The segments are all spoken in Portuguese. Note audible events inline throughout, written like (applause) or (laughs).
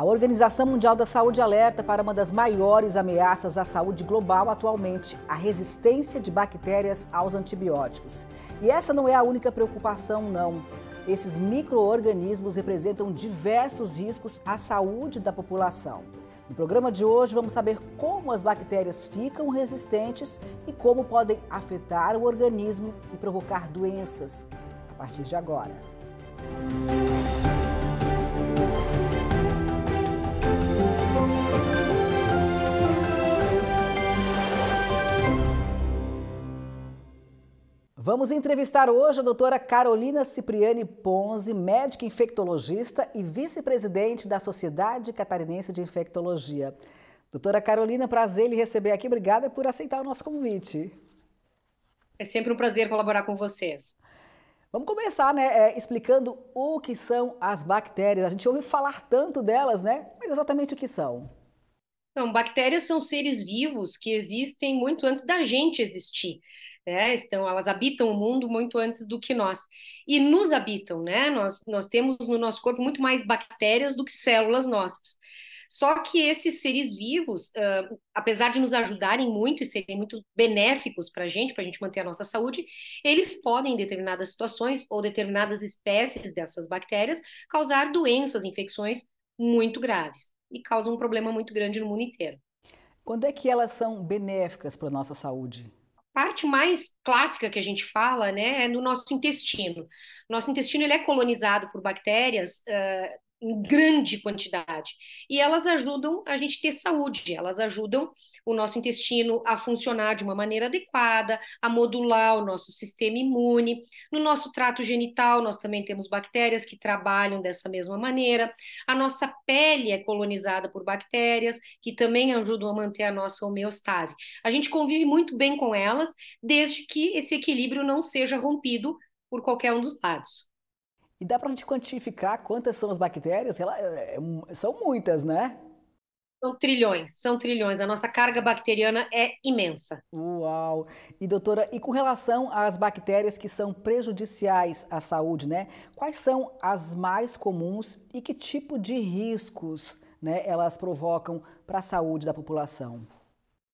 A Organização Mundial da Saúde alerta para uma das maiores ameaças à saúde global atualmente, a resistência de bactérias aos antibióticos. E essa não é a única preocupação, não. Esses micro-organismos representam diversos riscos à saúde da população. No programa de hoje, vamos saber como as bactérias ficam resistentes e como podem afetar o organismo e provocar doenças. A partir de agora. Música Vamos entrevistar hoje a doutora Carolina Cipriani Ponzi, médica infectologista e vice-presidente da Sociedade Catarinense de Infectologia. Doutora Carolina, prazer lhe receber aqui. Obrigada por aceitar o nosso convite. É sempre um prazer colaborar com vocês. Vamos começar, né, é, explicando o que são as bactérias. A gente ouve falar tanto delas, né? Mas exatamente o que são? Então, bactérias são seres vivos que existem muito antes da gente existir. Né? Então, elas habitam o mundo muito antes do que nós. E nos habitam, né? Nós, nós temos no nosso corpo muito mais bactérias do que células nossas. Só que esses seres vivos, uh, apesar de nos ajudarem muito e serem muito benéficos para a gente, para a gente manter a nossa saúde, eles podem, em determinadas situações ou determinadas espécies dessas bactérias, causar doenças, infecções muito graves e causam um problema muito grande no mundo inteiro. Quando é que elas são benéficas para a nossa saúde? A parte mais clássica que a gente fala, né, é no nosso intestino. Nosso intestino ele é colonizado por bactérias uh, em grande quantidade e elas ajudam a gente ter saúde. Elas ajudam o nosso intestino a funcionar de uma maneira adequada, a modular o nosso sistema imune. No nosso trato genital, nós também temos bactérias que trabalham dessa mesma maneira. A nossa pele é colonizada por bactérias que também ajudam a manter a nossa homeostase. A gente convive muito bem com elas, desde que esse equilíbrio não seja rompido por qualquer um dos lados. E dá para a gente quantificar quantas são as bactérias? É, é, são muitas, né? São trilhões, são trilhões. A nossa carga bacteriana é imensa. Uau! E doutora, e com relação às bactérias que são prejudiciais à saúde, né? Quais são as mais comuns e que tipo de riscos né, elas provocam para a saúde da população?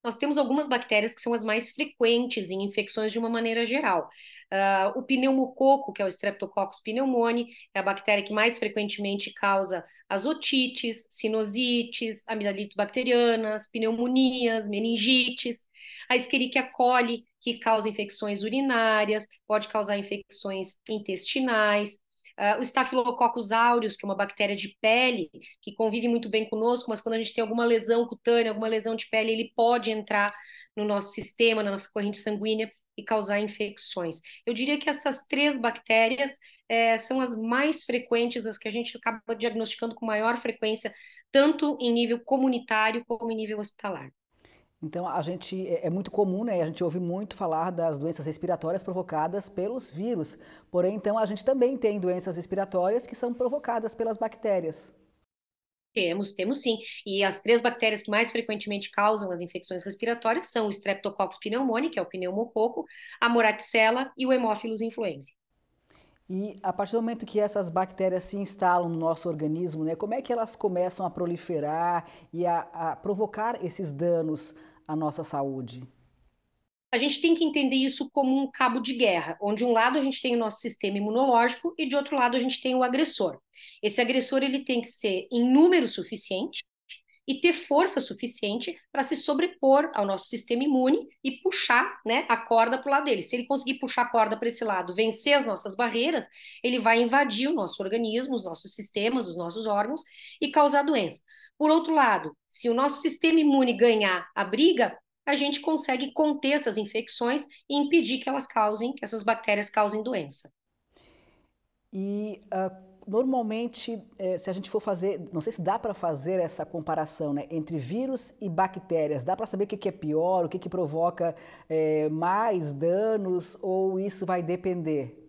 Nós temos algumas bactérias que são as mais frequentes em infecções de uma maneira geral. Uh, o pneumococo, que é o Streptococcus pneumoniae, é a bactéria que mais frequentemente causa as otites, sinusites, amidalites bacterianas, pneumonias, meningites. A Escherichia coli, que causa infecções urinárias, pode causar infecções intestinais, Uh, o Staphylococcus aureus, que é uma bactéria de pele, que convive muito bem conosco, mas quando a gente tem alguma lesão cutânea, alguma lesão de pele, ele pode entrar no nosso sistema, na nossa corrente sanguínea e causar infecções. Eu diria que essas três bactérias é, são as mais frequentes, as que a gente acaba diagnosticando com maior frequência, tanto em nível comunitário como em nível hospitalar. Então, a gente é, é muito comum, né? A gente ouve muito falar das doenças respiratórias provocadas pelos vírus. Porém, então, a gente também tem doenças respiratórias que são provocadas pelas bactérias. Temos, temos sim. E as três bactérias que mais frequentemente causam as infecções respiratórias são o Streptococcus pneumoniae, que é o pneumococo, a Moraxella e o Haemophilus influenzae. E a partir do momento que essas bactérias se instalam no nosso organismo, né, como é que elas começam a proliferar e a, a provocar esses danos à nossa saúde? A gente tem que entender isso como um cabo de guerra, onde de um lado a gente tem o nosso sistema imunológico e de outro lado a gente tem o agressor. Esse agressor ele tem que ser em número suficiente e ter força suficiente para se sobrepor ao nosso sistema imune e puxar né, a corda para o lado dele. Se ele conseguir puxar a corda para esse lado, vencer as nossas barreiras, ele vai invadir o nosso organismo, os nossos sistemas, os nossos órgãos e causar doença. Por outro lado, se o nosso sistema imune ganhar a briga, a gente consegue conter essas infecções e impedir que elas causem, que essas bactérias causem doença. E uh, normalmente, eh, se a gente for fazer, não sei se dá para fazer essa comparação né, entre vírus e bactérias, dá para saber o que, é pior, o que, que provoca é, mais danos ou isso vai depender?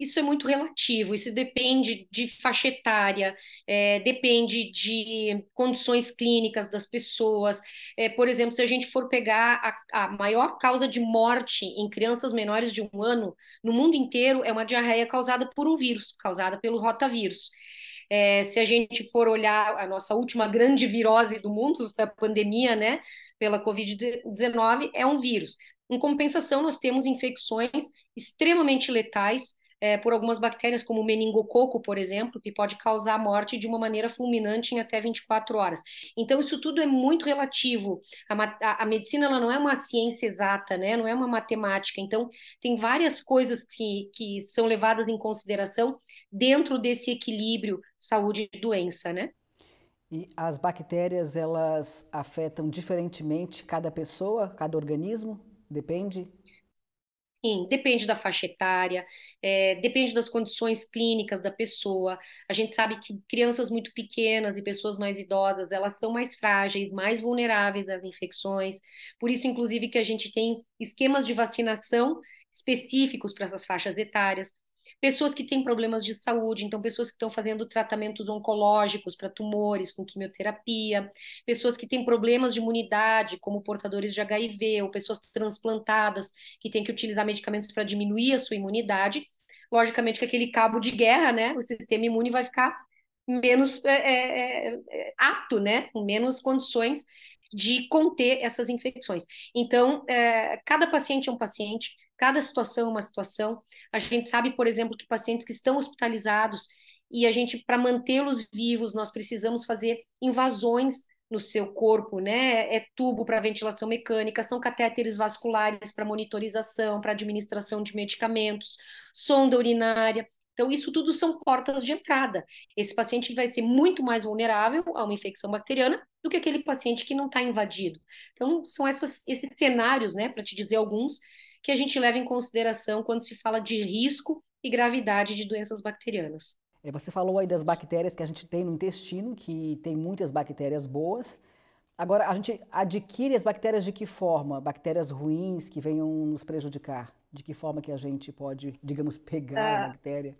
isso é muito relativo, isso depende de faixa etária, é, depende de condições clínicas das pessoas. É, por exemplo, se a gente for pegar a, a, maior causa de morte em crianças menores de um ano no mundo inteiro, é uma diarreia causada por um vírus, causada pelo rotavírus. É, se a gente for olhar a nossa última grande virose do mundo, a pandemia, né, pela Covid-19, é um vírus. Em compensação, nós temos infecções extremamente letais é, por algumas bactérias, como o meningococo, por exemplo, que pode causar a morte de uma maneira fulminante em até 24 horas. Então, isso tudo é muito relativo. A, a, a medicina ela não é uma ciência exata, né? não é uma matemática. Então, tem várias coisas que, que são levadas em consideração dentro desse equilíbrio saúde e doença, né? E as bactérias, elas afetam diferentemente cada pessoa, cada organismo? Depende? Sim, depende da faixa etária, é, depende das condições clínicas da pessoa. A gente sabe que crianças muito pequenas e pessoas mais idosas, elas são mais frágeis, mais vulneráveis às infecções. Por isso, inclusive, que a gente tem esquemas de vacinação específicos para essas faixas etárias. Pessoas que têm problemas de saúde, então pessoas que estão fazendo tratamentos oncológicos para tumores com quimioterapia, pessoas que têm problemas de imunidade, como portadores de HIV, ou pessoas transplantadas que têm que utilizar medicamentos para diminuir a sua imunidade. Logicamente que aquele cabo de guerra, né? O sistema imune vai ficar menos é, é, é, é apto, né? Com menos condições de conter essas infecções. Então, é, cada paciente é um paciente, Cada situação é uma situação. A gente sabe, por exemplo, que pacientes que estão hospitalizados e a gente, para mantê-los vivos, nós precisamos fazer invasões no seu corpo, né? É tubo para ventilação mecânica, são catéteres vasculares para monitorização, para administração de medicamentos, sonda urinária. Então, isso tudo são portas de entrada. Esse paciente vai ser muito mais vulnerável a uma infecção bacteriana do que aquele paciente que não está invadido. Então, são essas, esses cenários, né, para te dizer alguns, que a gente leva em consideração quando se fala de risco e gravidade de doenças bacterianas. É, você falou aí das bactérias que a gente tem no intestino, que tem muitas bactérias boas. Agora, a gente adquire as bactérias de que forma? Bactérias ruins que venham nos prejudicar? De que forma que a gente pode, digamos, pegar ah. a bactéria?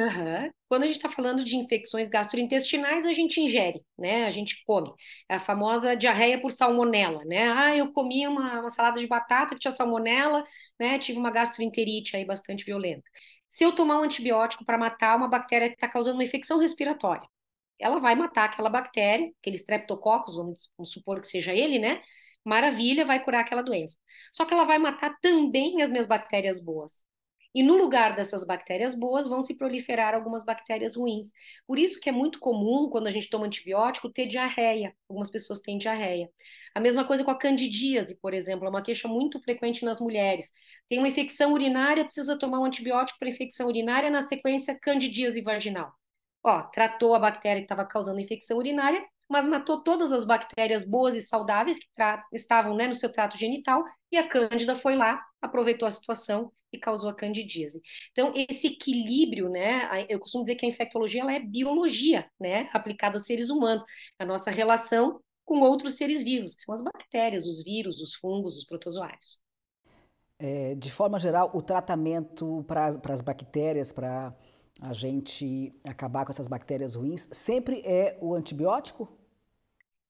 Uhum. Quando a gente está falando de infecções gastrointestinais, a gente ingere, né? A gente come. É a famosa diarreia por salmonela, né? Ah, eu comi uma, uma salada de batata que tinha salmonela, né? Tive uma gastroenterite aí bastante violenta. Se eu tomar um antibiótico para matar uma bactéria que está causando uma infecção respiratória, ela vai matar aquela bactéria, aquele streptococcus, vamos, vamos supor que seja ele, né? Maravilha, vai curar aquela doença. Só que ela vai matar também as minhas bactérias boas. E no lugar dessas bactérias boas vão se proliferar algumas bactérias ruins. Por isso que é muito comum, quando a gente toma antibiótico, ter diarreia. Algumas pessoas têm diarreia. A mesma coisa com a candidíase, por exemplo, é uma queixa muito frequente nas mulheres. Tem uma infecção urinária, precisa tomar um antibiótico para infecção urinária, na sequência, candidíase vaginal. Ó, tratou a bactéria que estava causando infecção urinária, mas matou todas as bactérias boas e saudáveis que estavam né, no seu trato genital, e a Cândida foi lá, aproveitou a situação e causou a candidíase. Então, esse equilíbrio, né, eu costumo dizer que a infectologia ela é biologia, né, aplicada a seres humanos, a nossa relação com outros seres vivos, que são as bactérias, os vírus, os fungos, os protozoários. É, de forma geral, o tratamento para as bactérias, para a gente acabar com essas bactérias ruins, sempre é o antibiótico?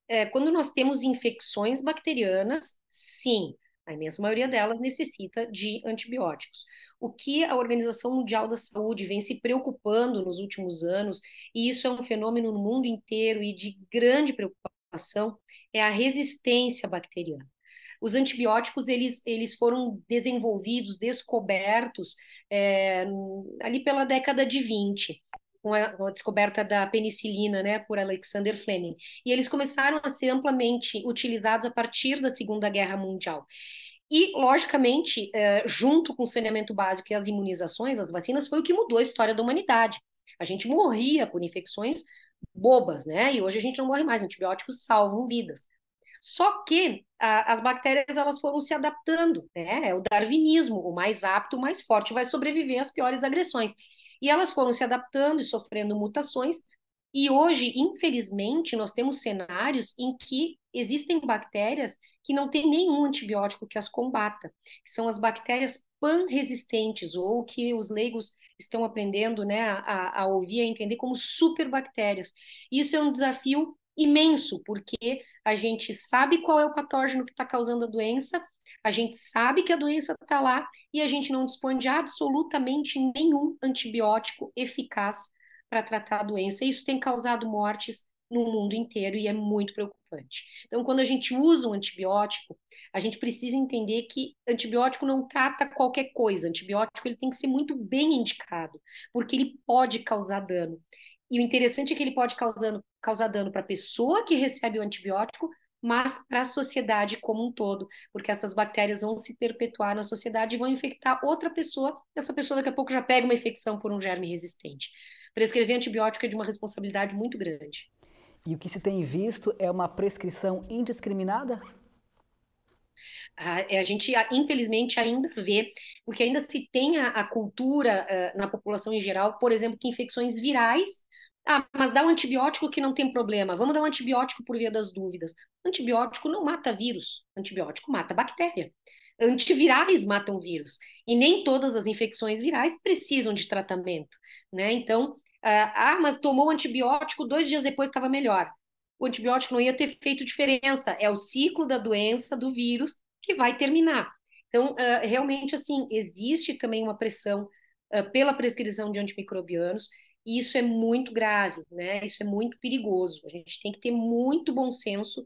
é, quando nós temos infecções bacterianas, sim, a imensa maioria delas necessita de antibióticos. O que a Organização Mundial da Saúde vem se preocupando nos últimos anos, e isso é um fenômeno no mundo inteiro e de grande preocupação, é a resistência bacteriana os antibióticos eles, eles foram desenvolvidos, descobertos é, ali pela década de 20 com a, com a, descoberta da penicilina, né, por Alexander Fleming. E eles começaram a ser amplamente utilizados a partir da Segunda Guerra Mundial. E, logicamente, eh, junto com o saneamento básico e as imunizações, as vacinas, foi o que mudou a história da humanidade. A gente morria por infecções bobas, né? E hoje a gente não morre mais, antibióticos salvam vidas. Só que a, as bactérias elas foram se adaptando, né? É o darwinismo, o mais apto, o mais forte vai sobreviver às piores agressões. E elas foram se adaptando e sofrendo mutações, e hoje, infelizmente, nós temos cenários em que existem bactérias que não têm nenhum antibiótico que as combata. São as bactérias pan-resistentes, ou que os leigos estão aprendendo né, a, a ouvir, a entender como superbactérias. Isso é um desafio imenso, porque a gente sabe qual é o patógeno que está causando a doença, a gente sabe que a doença está lá e a gente não dispõe de absolutamente nenhum antibiótico eficaz para tratar a doença. Isso tem causado mortes no mundo inteiro e é muito preocupante. Então, quando a gente usa um antibiótico, a gente precisa entender que antibiótico não trata qualquer coisa. Antibiótico ele tem que ser muito bem indicado, porque ele pode causar dano. E o interessante é que ele pode causando, causar dano para a pessoa que recebe o antibiótico, mas para a sociedade como um todo, porque essas bactérias vão se perpetuar na sociedade e vão infectar outra pessoa. Essa pessoa daqui a pouco já pega uma infecção por um germe resistente. Prescrever antibiótico é de uma responsabilidade muito grande. E o que se tem visto é uma prescrição indiscriminada? Ah, é, a gente, ah, infelizmente, ainda vê, porque ainda se tem a, a cultura uh, na população em geral, por exemplo, que infecções virais ah, mas dá um antibiótico que não tem problema. Vamos dar um antibiótico por via das dúvidas. Antibiótico não mata vírus, antibiótico mata bactéria. Antivirais matam vírus. E nem todas as infecções virais precisam de tratamento, né? Então, ah, ah mas tomou antibiótico, dois dias depois estava melhor. O antibiótico não ia ter feito diferença. É o ciclo da doença, do vírus, que vai terminar. Então, ah, realmente, assim, existe também uma pressão ah, pela prescrição de antimicrobianos e isso é muito grave, né? Isso é muito perigoso. A gente tem que ter muito bom senso,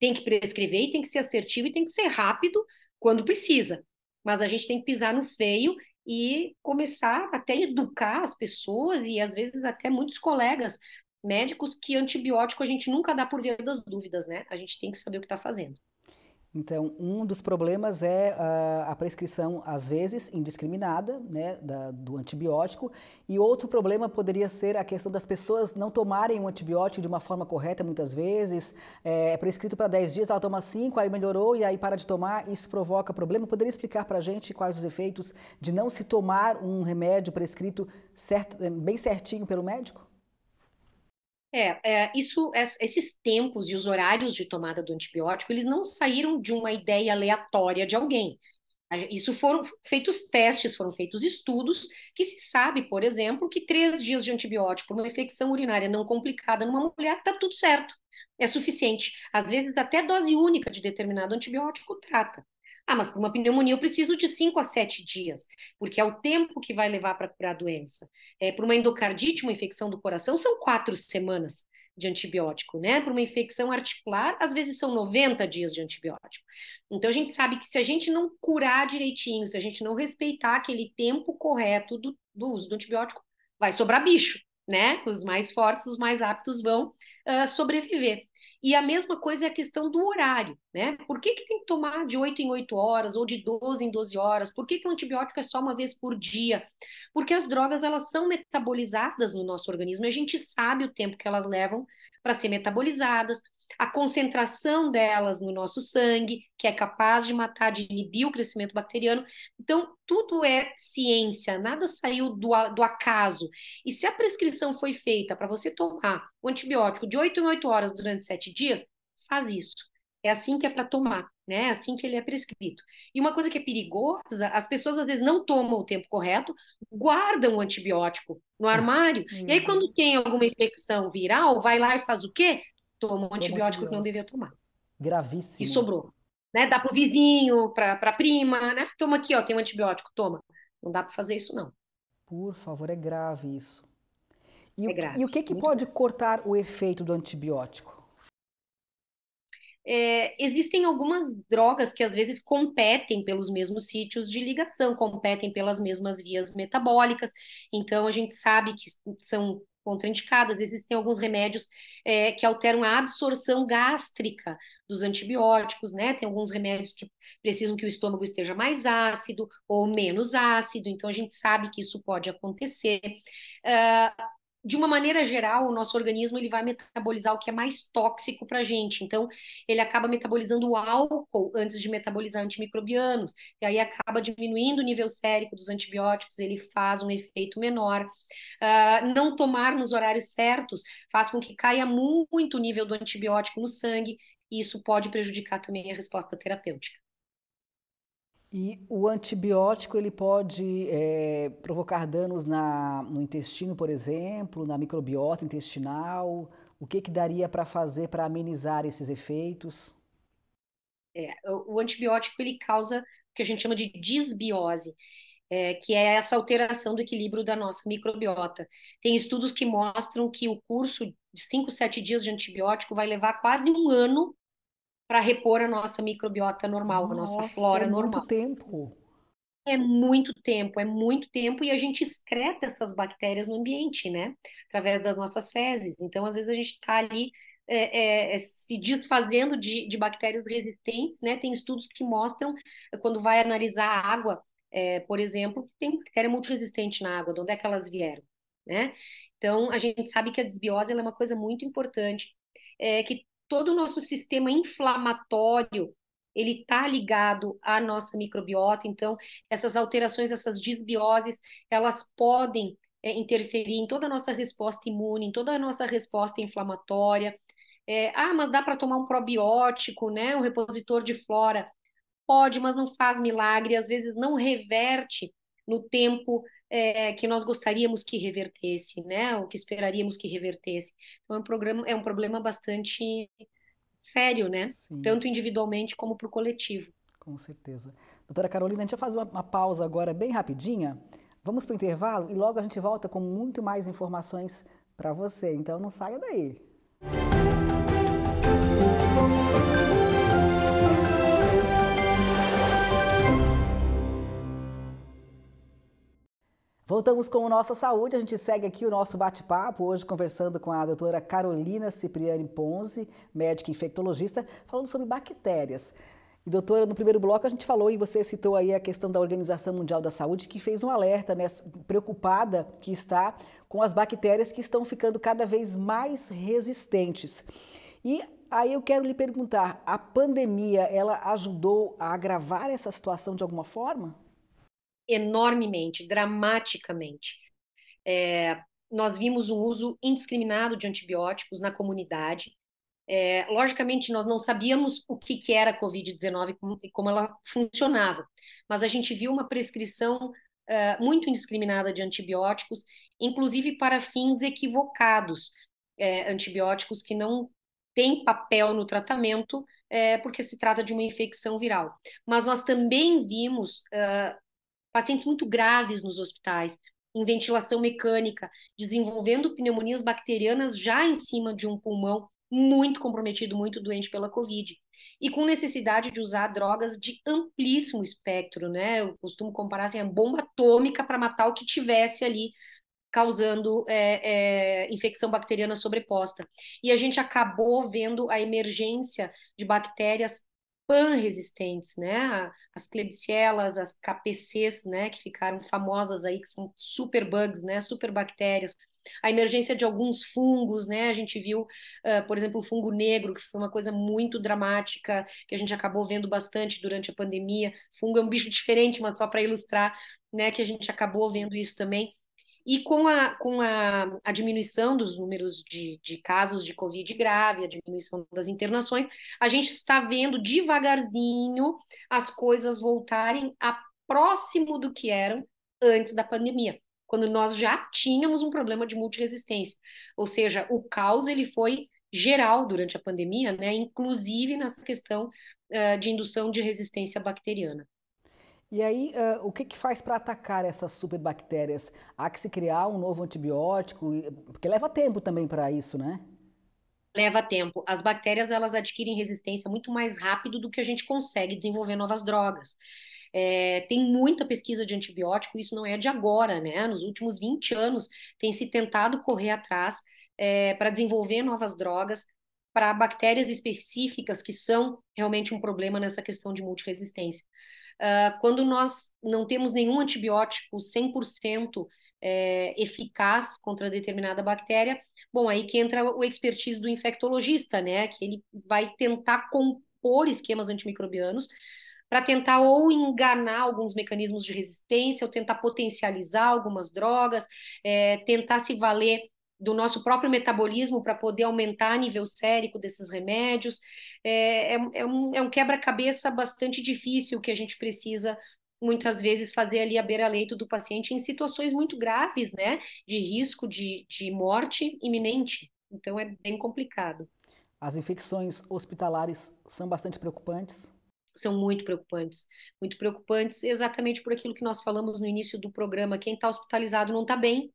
tem que prescrever e tem que ser assertivo e tem que ser rápido quando precisa. Mas a gente tem que pisar no freio e começar até educar as pessoas e às vezes até muitos colegas médicos que antibiótico a gente nunca dá por via das dúvidas, né? A gente tem que saber o que está fazendo. Então, um dos problemas é a, ah, a prescrição, às vezes, indiscriminada né, da, do antibiótico. E outro problema poderia ser a questão das pessoas não tomarem o antibiótico de uma forma correta, muitas vezes. É, é prescrito para 10 dias, ela toma 5, aí melhorou e aí para de tomar. Isso provoca problema. Poderia explicar para a gente quais os efeitos de não se tomar um remédio prescrito bem certinho pelo médico? É, é, isso, esses tempos e os horários de tomada do antibiótico, eles não saíram de uma ideia aleatória de alguém. Isso foram feitos testes, foram feitos estudos que se sabe, por exemplo, que três dias de antibiótico, uma infecção urinária não complicada numa mulher, está tudo certo, é suficiente. Às vezes até dose única de determinado antibiótico trata. Ah, mas para uma pneumonia eu preciso de 5 a 7 dias, porque é o tempo que vai levar para curar a doença. É, para uma endocardite, uma infecção do coração, são quatro semanas de antibiótico, né? Para uma infecção articular, às vezes são 90 dias de antibiótico. Então a gente sabe que se a gente não curar direitinho, se a gente não respeitar aquele tempo correto do, do uso do antibiótico, vai sobrar bicho, né? Os mais fortes, os mais aptos vão uh, sobreviver. E a mesma coisa é a questão do horário, né? Por que, que tem que tomar de 8 em 8 horas ou de 12 em 12 horas? Por que, que o antibiótico é só uma vez por dia? Porque as drogas, elas são metabolizadas no nosso organismo e a gente sabe o tempo que elas levam para ser metabolizadas, a concentração delas no nosso sangue, que é capaz de matar, de inibir o crescimento bacteriano. Então, tudo é ciência, nada saiu do, do acaso. E se a prescrição foi feita para você tomar o antibiótico de 8 em 8 horas durante 7 dias, faz isso. É assim que é para tomar, né? É assim que ele é prescrito. E uma coisa que é perigosa, as pessoas às vezes não tomam o tempo correto, guardam o antibiótico no ah, armário. e aí, quando tem alguma infecção viral, vai lá e faz o quê? tomou um antibiótico que não devia tomar. Gravíssimo. E sobrou. Né? Dá para o vizinho, para a prima, né? Toma aqui, ó, tem um antibiótico, toma. Não dá para fazer isso, não. Por favor, é grave isso. E, é o, grave, e o que, que pode cortar o efeito do antibiótico? É, existem algumas drogas que às vezes competem pelos mesmos sítios de ligação, competem pelas mesmas vias metabólicas. Então, a gente sabe que são contraindicadas. Existem alguns remédios é, que alteram a absorção gástrica dos antibióticos, né? Tem alguns remédios que precisam que o estômago esteja mais ácido ou menos ácido, então a gente sabe que isso pode acontecer. Uh, de uma maneira geral, o nosso organismo ele vai metabolizar o que é mais tóxico para a gente. Então, ele acaba metabolizando o álcool antes de metabolizar antimicrobianos, e aí acaba diminuindo o nível sérico dos antibióticos, ele faz um efeito menor. Uh, não tomar nos horários certos faz com que caia muito o nível do antibiótico no sangue, e isso pode prejudicar também a resposta terapêutica. E o antibiótico ele pode é, provocar danos na, no intestino, por exemplo, na microbiota intestinal. O que, que daria para fazer para amenizar esses efeitos? É, o, antibiótico ele causa o que a gente chama de disbiose. É, que é essa alteração do equilíbrio da nossa microbiota. Tem estudos que mostram que o curso de 5, 7 dias de antibiótico vai levar quase um ano para repor a nossa microbiota normal, nossa, a nossa flora é normal. É muito tempo. É muito tempo, é muito tempo e a gente excreta essas bactérias no ambiente, né? Através das nossas fezes. Então, às vezes a gente está ali é, é, é, se desfazendo de, de, bactérias resistentes, né? Tem estudos que mostram, eh, quando vai analisar a água, é, por exemplo, que tem bactéria muito resistente na água, de onde é que elas vieram, né? Então, a gente sabe que a desbiose é uma coisa muito importante, eh, que todo o nosso sistema inflamatório ele está ligado à nossa microbiota, então essas alterações, essas disbioses, elas podem é, interferir em toda a nossa resposta imune, em toda a nossa resposta inflamatória. É, ah, mas dá para tomar um probiótico, né? Um repositor de flora. Pode, mas não faz milagre, às vezes não reverte no tempo é, que nós gostaríamos que revertesse, né? O que esperaríamos que revertesse. Então, é um, programa, é um problema bastante sério, né? Sim. Tanto individualmente como para o coletivo. Com certeza. Doutora Carolina, a gente vai fazer uma, uma pausa agora bem rapidinha. Vamos para o intervalo e logo a gente volta com muito mais informações para você. Então, não saia daí. Música Voltamos com Nossa Saúde, a gente segue aqui o nosso bate-papo, hoje conversando com a doutora Carolina Cipriani Ponzi, médica infectologista, falando sobre bactérias. E doutora, no primeiro bloco a gente falou e você citou aí a questão da Organização Mundial da Saúde, que fez um alerta, né, preocupada que está com as bactérias que estão ficando cada vez mais resistentes. E aí eu quero lhe perguntar, a pandemia, ela ajudou a agravar essa situação de alguma forma? enormemente, dramaticamente. É, nós vimos um uso indiscriminado de antibióticos na comunidade. É, logicamente, nós não sabíamos o que, que era a Covid-19 e como, como ela funcionava, mas a gente viu uma prescrição uh, muito indiscriminada de antibióticos, inclusive para fins equivocados, é, antibióticos que não têm papel no tratamento, é, porque se trata de uma infecção viral. Mas nós também vimos uh, pacientes muito graves nos hospitais, em ventilação mecânica, desenvolvendo pneumonias bacterianas já em cima de um pulmão muito comprometido, muito doente pela Covid, e com necessidade de usar drogas de amplíssimo espectro, né? Eu costumo comparar assim, a bomba atômica para matar o que tivesse ali causando é, é, infecção bacteriana sobreposta. E a gente acabou vendo a emergência de bactérias pan-resistentes, né? As Klebsiellas, as KPCs, né, que ficaram famosas aí, que são super bugs, né, super bactérias. A emergência de alguns fungos, né? A gente viu, uh, por exemplo, o fungo negro, que foi uma coisa muito dramática, que a gente acabou vendo bastante durante a pandemia. Fungo é um bicho (laughs) diferente, mas só para ilustrar, né, que a gente acabou vendo isso também. E com a, com a, a diminuição dos números de, de casos de Covid grave, a diminuição das internações, a gente está vendo devagarzinho as coisas voltarem a próximo do que eram antes da pandemia, quando nós já tínhamos um problema de multiresistência. Ou seja, o caos ele foi geral durante a pandemia, né? inclusive nessa questão uh, de indução de resistência bacteriana. E aí, uh, o que, que faz para atacar essas superbactérias? Há que se criar um novo antibiótico? Porque leva tempo também para isso, né? Leva tempo. As bactérias elas adquirem resistência muito mais rápido do que a gente consegue desenvolver novas drogas. É, tem muita pesquisa de antibiótico, isso não é de agora, né? Nos últimos 20 anos tem se tentado correr atrás é, para desenvolver novas drogas para bactérias específicas que são realmente um problema nessa questão de multiresistência. Ah, quando nós não temos nenhum antibiótico 100% é, eh, eficaz contra determinada bactéria, bom, aí que entra o expertise do infectologista, né? Que ele vai tentar compor esquemas antimicrobianos para tentar ou enganar alguns mecanismos de resistência, ou tentar potencializar algumas drogas, é, tentar se valer do nosso próprio metabolismo para poder aumentar nível sérico desses remédios. É, é, é um, é um quebra-cabeça bastante difícil que a gente precisa muitas vezes fazer ali a beira-leito do paciente em situações muito graves, né, de risco de, de morte iminente. Então é bem complicado. As infecções hospitalares são bastante preocupantes? São muito preocupantes, muito preocupantes exatamente por aquilo que nós falamos no início do programa. Quem está hospitalizado não está bem,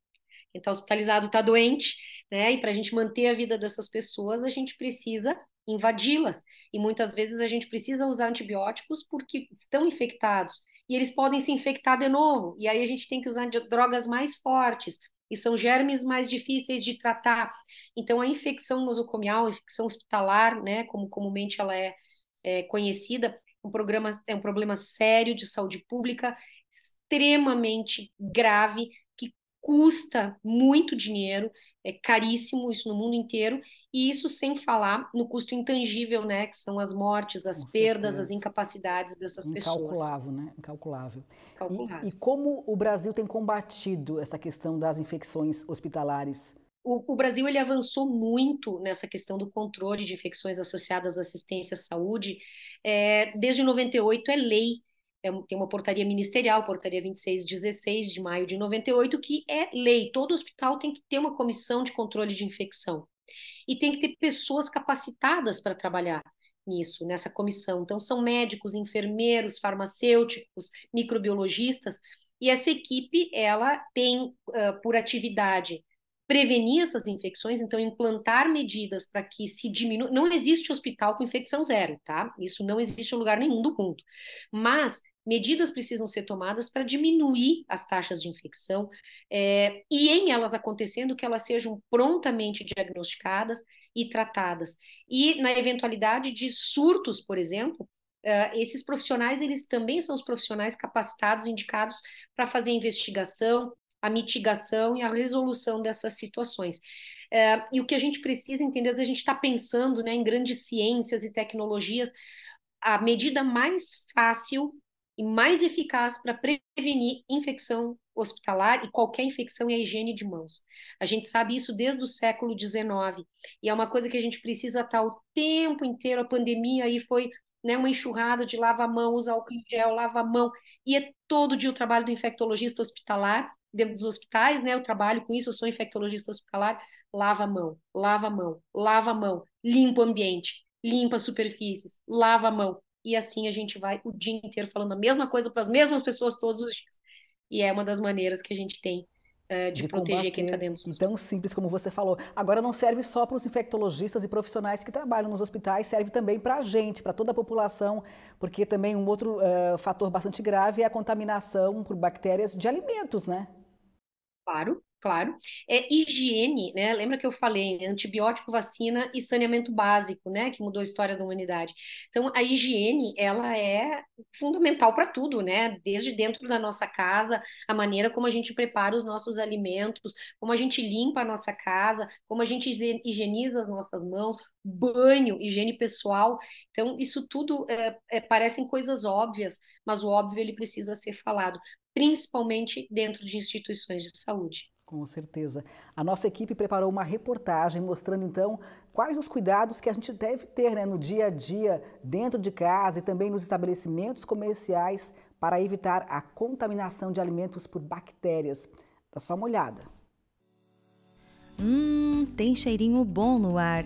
quem está hospitalizado está doente, né? E para a gente manter a vida dessas pessoas, a gente precisa invadi-las. E muitas vezes a gente precisa usar antibióticos porque estão infectados. E eles podem se infectar de novo. E aí a gente tem que usar drogas mais fortes. E são germes mais difíceis de tratar. Então, a infecção nosocomial, a infecção hospitalar, né, como comumente ela é, é conhecida, é um programa, é um problema sério de saúde pública, extremamente grave, custa muito dinheiro, é caríssimo isso no mundo inteiro, e isso sem falar no custo intangível, né, que são as mortes, as Com perdas, certeza. as incapacidades dessas pessoas. Incalculável, né? Incalculável. Incalculável. E, e, como o Brasil tem combatido essa questão das infecções hospitalares? O, o Brasil ele avançou muito nessa questão do controle de infecções associadas à assistência à saúde. É, desde 98 é lei é tem uma portaria ministerial, portaria 2616 de maio de 98, que é lei. Todo hospital tem que ter uma comissão de controle de infecção. E tem que ter pessoas capacitadas para trabalhar nisso, nessa comissão. Então, são médicos, enfermeiros, farmacêuticos, microbiologistas, e essa equipe ela tem uh, por atividade prevenir essas infecções, então implantar medidas para que se diminua. Não existe hospital com infecção zero, tá? Isso não existe em lugar nenhum do mundo. Mas medidas precisam ser tomadas para diminuir as taxas de infecção é, e, em elas acontecendo, que elas sejam prontamente diagnosticadas e tratadas. E na eventualidade de surtos, por exemplo, é, esses profissionais eles também são os profissionais capacitados, indicados para fazer a investigação, a mitigação e a resolução dessas situações. É, e o que a gente precisa entender, a gente está pensando né, em grandes ciências e tecnologias, a medida mais fácil e mais eficaz para prevenir infecção hospitalar e qualquer infecção e a higiene de mãos. A gente sabe isso desde o século XIX e é uma coisa que a gente precisa estar tá o tempo inteiro. A pandemia aí foi né, uma enxurrada de lava a mão, usa álcool em gel, lava a mão e é todo dia o trabalho do infectologista hospitalar dentro dos hospitais, né? Eu trabalho com isso, eu sou infectologista hospitalar. Lava a mão, lava a mão, lava a mão, limpa o ambiente, limpa as superfícies, lava a mão, e assim a gente vai o dia inteiro falando a mesma coisa para as mesmas pessoas todos os dias. E é uma das maneiras que a gente tem eh, de, de, proteger tá combater. quem está dentro dos Tão simples como você falou. Agora não serve só para os infectologistas e profissionais que trabalham nos hospitais, serve também para a gente, para toda a população, porque também um outro uh, fator bastante grave é a contaminação por bactérias de alimentos, né? Claro, claro. É, higiene, né? Lembra que eu falei, antibiótico, vacina e saneamento básico, né? Que mudou a história da humanidade. Então, a higiene, ela é fundamental para tudo, né? Desde dentro da nossa casa, a maneira como a gente prepara os nossos alimentos, como a gente limpa a nossa casa, como a gente higieniza as nossas mãos, banho, higiene pessoal. Então, isso tudo é, é, parecem coisas óbvias, mas o óbvio ele precisa ser falado, principalmente dentro de instituições de saúde. Com certeza. A nossa equipe preparou uma reportagem mostrando então quais os cuidados que a gente deve ter né, no dia a dia, dentro de casa e também nos estabelecimentos comerciais para evitar a contaminação de alimentos por bactérias. Dá só uma olhada. Hum, tem cheirinho bom no ar.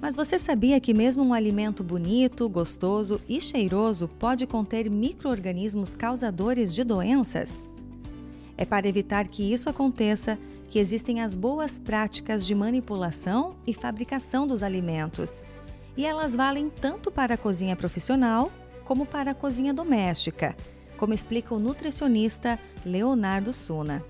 Mas você sabia que mesmo um alimento bonito, gostoso e cheiroso pode conter micro-organismos causadores de doenças? É para evitar que isso aconteça que existem as boas práticas de manipulação e fabricação dos alimentos. E elas valem tanto para a cozinha profissional como para a cozinha doméstica, como explica o nutricionista Leonardo Suna.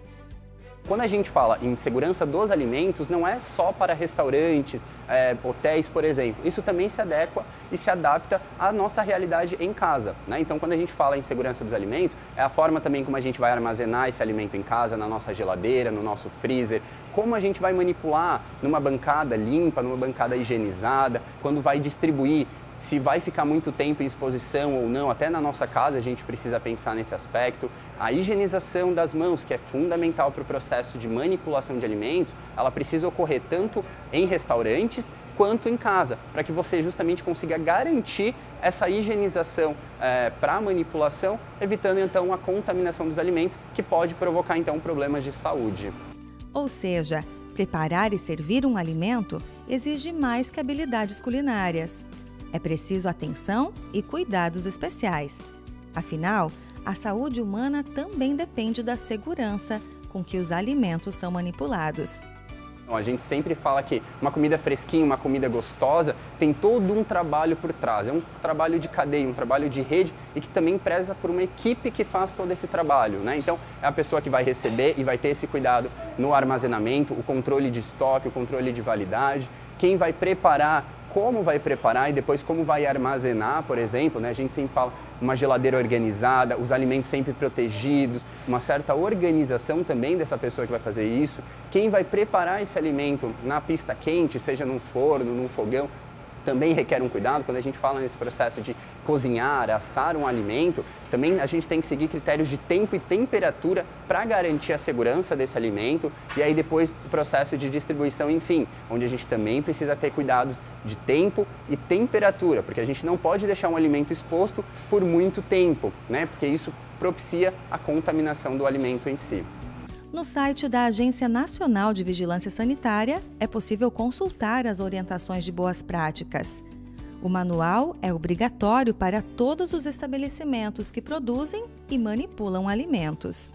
Quando a gente fala em segurança dos alimentos, não é só para restaurantes, é, hotéis, por exemplo. Isso também se adequa e se adapta à nossa realidade em casa. Né? Então, quando a gente fala em segurança dos alimentos, é a forma também como a gente vai armazenar esse alimento em casa, na nossa geladeira, no nosso freezer, como a gente vai manipular numa bancada limpa, numa bancada higienizada, quando vai distribuir se vai ficar muito tempo em exposição ou não, até na nossa casa a gente precisa pensar nesse aspecto. A higienização das mãos, que é fundamental para o processo de manipulação de alimentos, ela precisa ocorrer tanto em restaurantes quanto em casa, para que você justamente consiga garantir essa higienização é, eh, para manipulação, evitando então a contaminação dos alimentos, que pode provocar então problemas de saúde. Ou seja, preparar e servir um alimento exige mais que habilidades culinárias. É preciso atenção e cuidados especiais. Afinal, a saúde humana também depende da segurança com que os alimentos são manipulados. Então, a gente sempre fala que uma comida fresquinha, uma comida gostosa, tem todo um trabalho por trás. É um trabalho de cadeia, um trabalho de rede e que também preza por uma equipe que faz todo esse trabalho. Né? Então, é a pessoa que vai receber e vai ter esse cuidado no armazenamento, o controle de estoque, o controle de validade, quem vai preparar como vai preparar e depois como vai armazenar, por exemplo, né? A gente sempre fala uma geladeira organizada, os alimentos sempre protegidos, uma certa organização também dessa pessoa que vai fazer isso. Quem vai preparar esse alimento na pista quente, seja num forno, num fogão, também requer um cuidado. Quando a gente fala nesse processo de cozinhar, assar um alimento, também a gente tem que seguir critérios de tempo e temperatura para garantir a segurança desse alimento. E aí depois o processo de distribuição, enfim, onde a gente também precisa ter cuidados de tempo e temperatura, porque a gente não pode deixar um alimento exposto por muito tempo, né? Porque isso propicia a contaminação do alimento em si. No site da Agência Nacional de Vigilância Sanitária é possível consultar as orientações de boas práticas. O manual é obrigatório para todos os estabelecimentos que produzem e manipulam alimentos.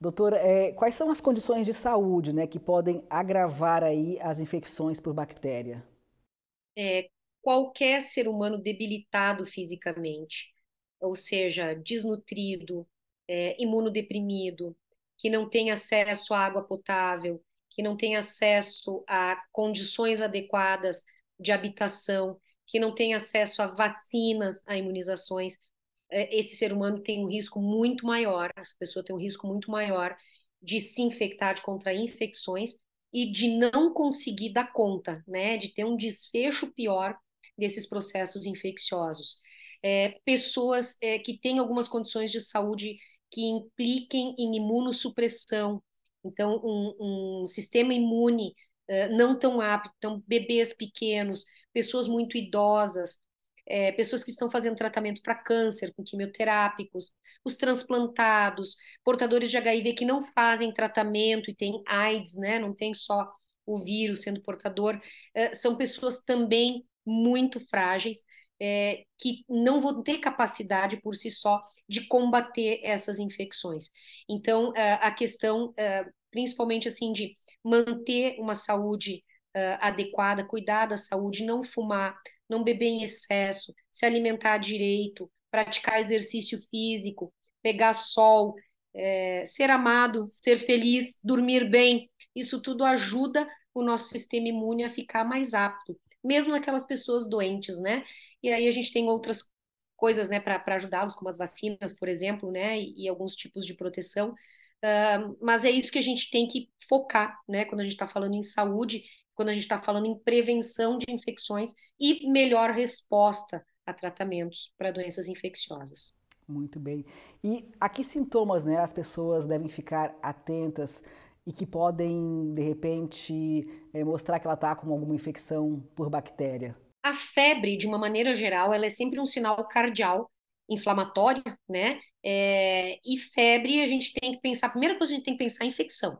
Doutora, é, quais são as condições de saúde né, que podem agravar aí as infecções por bactéria? É, qualquer ser humano debilitado fisicamente, ou seja, desnutrido, é, imunodeprimido, que não tem acesso à água potável, que não tem acesso a condições adequadas de habitação, que não tem acesso a vacinas, a imunizações, é, esse ser humano tem um risco muito maior, essa pessoa tem um risco muito maior de se infectar, de contrair infecções e de não conseguir dar conta, né, de ter um desfecho pior desses processos infecciosos. É, pessoas é, que têm algumas condições de saúde que impliquem em imunossupressão. Então, um, um sistema imune uh, não tão apto, então bebês pequenos, pessoas muito idosas, é, pessoas que estão fazendo tratamento para câncer com quimioterápicos, os transplantados, portadores de HIV que não fazem tratamento e têm AIDS, né? Não tem só o vírus sendo portador, eh, são pessoas também muito frágeis é, que não vão ter capacidade por si só de combater essas infecções. Então, eh, a questão, eh, principalmente assim, de manter uma saúde adequada, cuidar da saúde, não fumar, não beber em excesso, se alimentar direito, praticar exercício físico, pegar sol, é, ser amado, ser feliz, dormir bem, isso tudo ajuda o nosso sistema imune a ficar mais apto, mesmo aquelas pessoas doentes, né? E aí a gente tem outras coisas né, para ajudá-los, como as vacinas, por exemplo, né, e, e alguns tipos de proteção. Uh, mas é isso que a gente tem que focar né, quando a gente está falando em saúde, quando a gente está falando em prevenção de infecções e melhor resposta a tratamentos para doenças infecciosas. Muito bem. E a que sintomas né, as pessoas devem ficar atentas e que podem, de repente, é, mostrar que ela está com alguma infecção por bactéria? A febre, de uma maneira geral, ela é sempre um sinal cardial inflamatório, né? É, e febre, a gente tem que pensar, a primeira coisa a gente tem que pensar é infecção.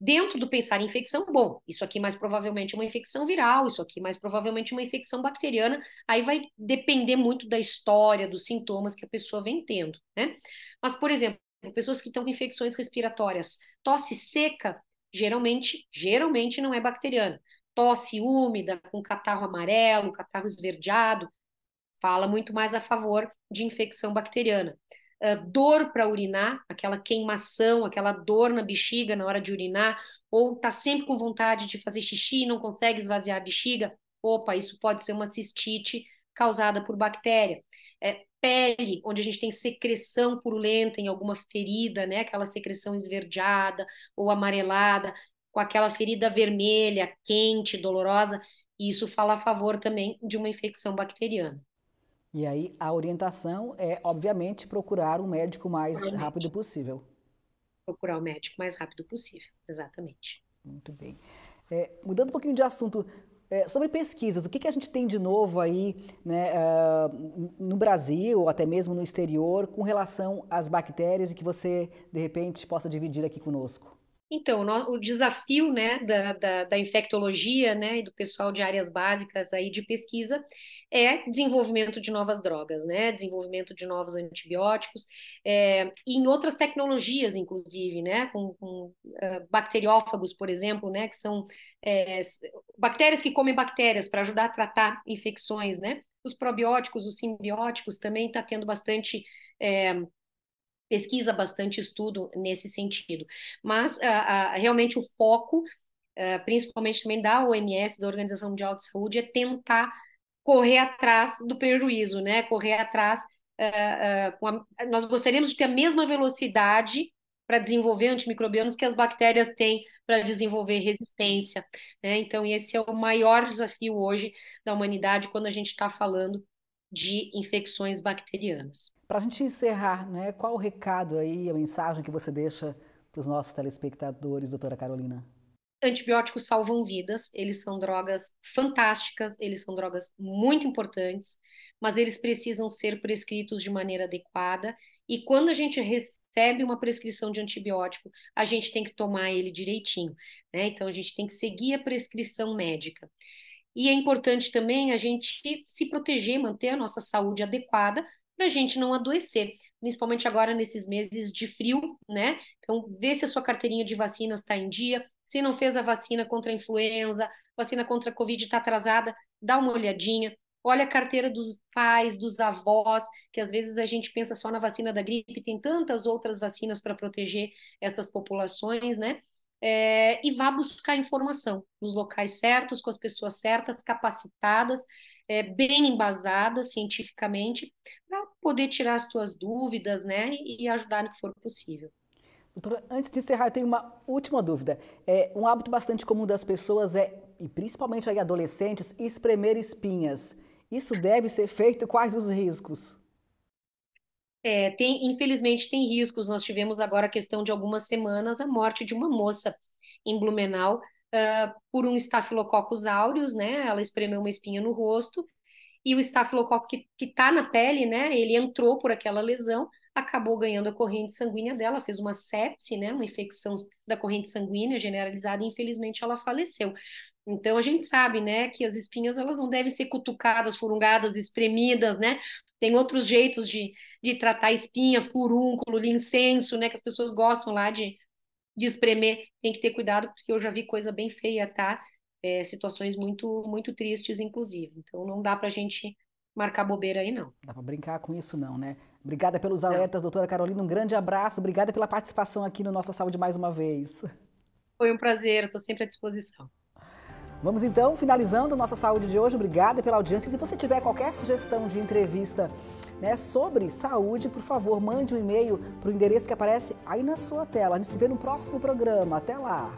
Dentro do pensar em infecção, bom, isso aqui mais provavelmente é uma infecção viral, isso aqui mais provavelmente é uma infecção bacteriana, aí vai depender muito da história, dos sintomas que a pessoa vem tendo, né? Mas, por exemplo, pessoas que estão com infecções respiratórias, tosse seca, geralmente, geralmente não é bacteriana tosse úmida, com catarro amarelo, catarro esverdeado, fala muito mais a favor de infecção bacteriana. Uh, dor para urinar, aquela queimação, aquela dor na bexiga na hora de urinar, ou tá sempre com vontade de fazer xixi e não consegue esvaziar a bexiga, opa, isso pode ser uma cistite causada por bactéria. É, pele, onde a gente tem secreção purulenta em alguma ferida, né? Aquela secreção esverdeada ou amarelada, com aquela ferida vermelha, quente, dolorosa. E isso fala a favor também de uma infecção bacteriana. E aí a orientação é, obviamente, procurar um médico mais procurar rápido médico. possível. Procurar o médico mais rápido possível, exatamente. Muito bem. É, mudando um pouquinho de assunto, é, sobre pesquisas, o que, que a gente tem de novo aí né, uh, no Brasil, ou até mesmo no exterior, com relação às bactérias e que você, de repente, possa dividir aqui conosco? Então, o desafio né, da, da, da, infectologia né, e do pessoal de áreas básicas aí de pesquisa é desenvolvimento de novas drogas, né, desenvolvimento de novos antibióticos, é, e em outras tecnologias, inclusive, né, com, com uh, bacteriófagos, por exemplo, né, que são é, bactérias que comem bactérias para ajudar a tratar infecções, né, os probióticos, os simbióticos também está tendo bastante é, pesquisa, bastante estudo nesse sentido. Mas uh, uh, realmente o foco, uh, principalmente também da OMS, da Organização Mundial de Saúde, é tentar correr atrás do prejuízo, né? Correr atrás. Eh, eh, a, nós gostaríamos de ter a mesma velocidade para desenvolver antimicrobianos que as bactérias têm para desenvolver resistência. Né? Então, esse é o maior desafio hoje da humanidade quando a gente está falando de infecções bacterianas. Para a gente encerrar, né, qual o recado aí, a mensagem que você deixa para os nossos telespectadores, doutora Carolina? Antibióticos salvam vidas, eles são drogas fantásticas, eles são drogas muito importantes, mas eles precisam ser prescritos de maneira adequada. E quando a gente recebe uma prescrição de antibiótico, a gente tem que tomar ele direitinho, né? Então a gente tem que seguir a prescrição médica. E é importante também a gente se proteger, manter a nossa saúde adequada para a gente não adoecer, principalmente agora nesses meses de frio, né? Então, vê se a sua carteirinha de vacinas está em dia, se não fez a vacina contra a influenza, vacina contra a Covid está atrasada, dá uma olhadinha. Olha a carteira dos pais, dos avós, que às vezes a gente pensa só na vacina da gripe, tem tantas outras vacinas para proteger essas populações, né? é, e vá buscar informação nos locais certos, com as pessoas certas, capacitadas, é, bem embasadas cientificamente, para poder tirar as suas dúvidas né, e ajudar no que for possível. Doutora, antes de encerrar, eu tenho uma última dúvida. É, um hábito bastante comum das pessoas é, e principalmente aí adolescentes, espremer espinhas. Isso deve ser feito? Quais os riscos? É, tem, infelizmente tem riscos. Nós tivemos agora a questão de algumas semanas a morte de uma moça em Blumenau uh, por um Staphylococcus aureus, né? Ela espremeu uma espinha no rosto e o estafilococo que está na pele, né? Ele entrou por aquela lesão, acabou ganhando a corrente sanguínea dela, fez uma sepse, né? Uma infecção da corrente sanguínea generalizada e infelizmente ela faleceu. Então a gente sabe, né, que as espinhas elas não devem ser cutucadas, furungadas, espremidas, né? Tem outros jeitos de, de tratar espinha, furúnculo, incenso, né, que as pessoas gostam lá de, de espremer. Tem que ter cuidado porque eu já vi coisa bem feia, tá? É, situações muito muito tristes, inclusive. Então não dá para a gente marcar bobeira aí, não. Dá para brincar com isso, não, né? Obrigada pelos alertas, não. doutora Carolina. Um grande abraço. Obrigada pela participação aqui no Nossa Saúde mais uma vez. Foi um prazer. Estou sempre à disposição. Vamos então finalizando nossa saúde de hoje. Obrigada pela audiência. Se você tiver qualquer sugestão de entrevista né, sobre saúde, por favor, mande um e-mail para o endereço que aparece aí na sua tela. A gente se vê no próximo programa. Até lá!